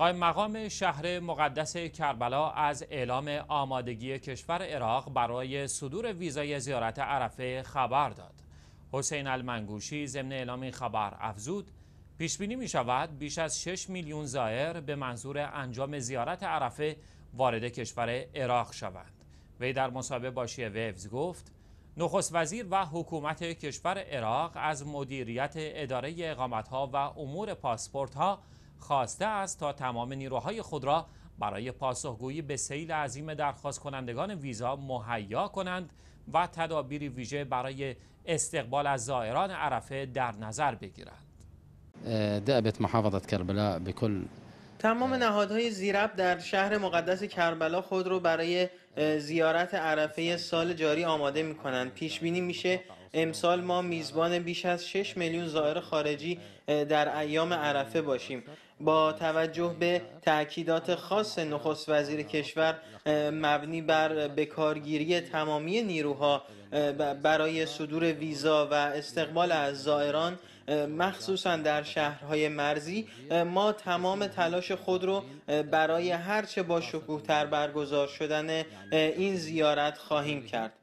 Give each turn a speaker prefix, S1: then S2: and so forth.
S1: قایم مقام شهر مقدس کربلا از اعلام آمادگی کشور عراق برای صدور ویزای زیارت عرفه خبر داد. حسین المنگوشی ضمن اعلام این خبر افزود پیش بینی می شود بیش از 6 میلیون زائر به منظور انجام زیارت عرفه وارد کشور عراق شوند. وی در مصاحبه با ویوز گفت نخست وزیر و حکومت کشور عراق از مدیریت اداره اقامت و امور پاسپورت ها خواسته است تا تمام نیروهای خود را برای پاسخگویی به سیل عظیم درخواست کنندگان ویزا مهیا کنند و تدابیری ویژه برای استقبال از زائران
S2: عرفه در نظر
S3: بگیرند محافظت کربلا بکل
S2: تمام نهادهای زیرب در شهر مقدس کربلا خود رو برای زیارت عرفه سال جاری آماده می کنند پیش بینی میشه امسال ما میزبان بیش از 6 میلیون زائر خارجی در ایام عرفه باشیم با توجه به تاکیدات خاص نخست وزیر کشور مبنی بر بکارگیری تمامی نیروها برای صدور ویزا و استقبال از زائران مخصوصا در شهرهای مرزی ما تمام تلاش خود رو برای هرچه با شکوه تر برگزار شدن این زیارت خواهیم کرد